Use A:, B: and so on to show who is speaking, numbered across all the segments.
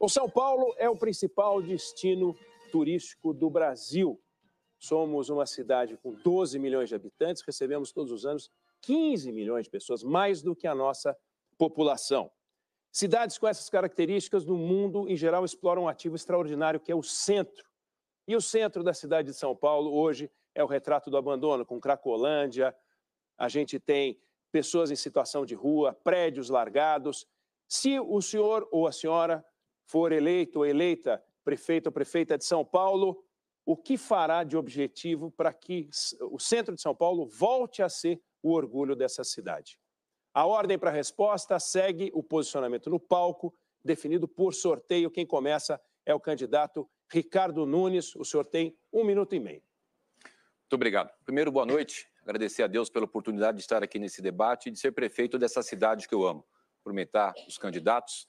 A: O São Paulo é o principal destino turístico do Brasil. Somos uma cidade com 12 milhões de habitantes, recebemos todos os anos 15 milhões de pessoas, mais do que a nossa população. Cidades com essas características no mundo, em geral, exploram um ativo extraordinário que é o centro. E o centro da cidade de São Paulo hoje é o retrato do abandono, com Cracolândia, a gente tem pessoas em situação de rua, prédios largados. Se o senhor ou a senhora for eleito ou eleita prefeito ou prefeita de São Paulo, o que fará de objetivo para que o centro de São Paulo volte a ser o orgulho dessa cidade? A ordem para a resposta segue o posicionamento no palco, definido por sorteio. Quem começa é o candidato Ricardo Nunes. O senhor tem um minuto e meio.
B: Muito obrigado. Primeiro, boa noite. Agradecer a Deus pela oportunidade de estar aqui nesse debate e de ser prefeito dessa cidade que eu amo. prometar os candidatos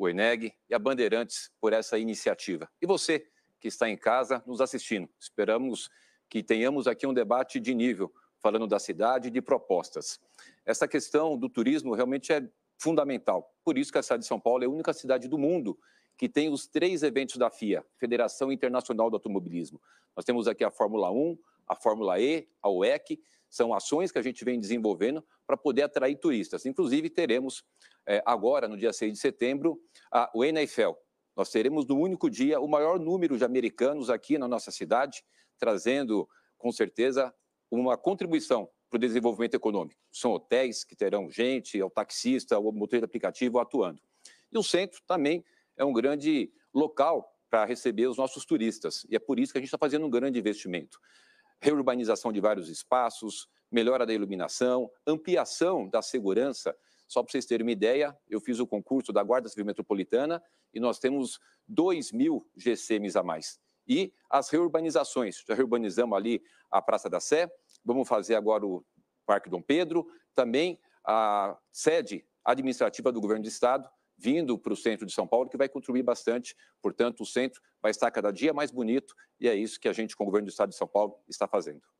B: o Eneg e a Bandeirantes por essa iniciativa. E você que está em casa nos assistindo. Esperamos que tenhamos aqui um debate de nível, falando da cidade e de propostas. Essa questão do turismo realmente é fundamental. Por isso que a cidade de São Paulo é a única cidade do mundo que tem os três eventos da FIA, Federação Internacional do Automobilismo. Nós temos aqui a Fórmula 1, a Fórmula E, a UEC, são ações que a gente vem desenvolvendo para poder atrair turistas. Inclusive, teremos é, agora, no dia 6 de setembro, a, o Eiffel. Nós teremos no único dia o maior número de americanos aqui na nossa cidade, trazendo, com certeza, uma contribuição para o desenvolvimento econômico. São hotéis que terão gente, é o taxista, o motorista aplicativo atuando. E o centro também é um grande local para receber os nossos turistas. E é por isso que a gente está fazendo um grande investimento reurbanização de vários espaços, melhora da iluminação, ampliação da segurança. Só para vocês terem uma ideia, eu fiz o concurso da Guarda Civil Metropolitana e nós temos 2 mil GCMs a mais. E as reurbanizações, já reurbanizamos ali a Praça da Sé, vamos fazer agora o Parque Dom Pedro, também a sede administrativa do governo do estado vindo para o centro de São Paulo, que vai contribuir bastante. Portanto, o centro vai estar cada dia mais bonito e é isso que a gente, com o governo do estado de São Paulo, está fazendo.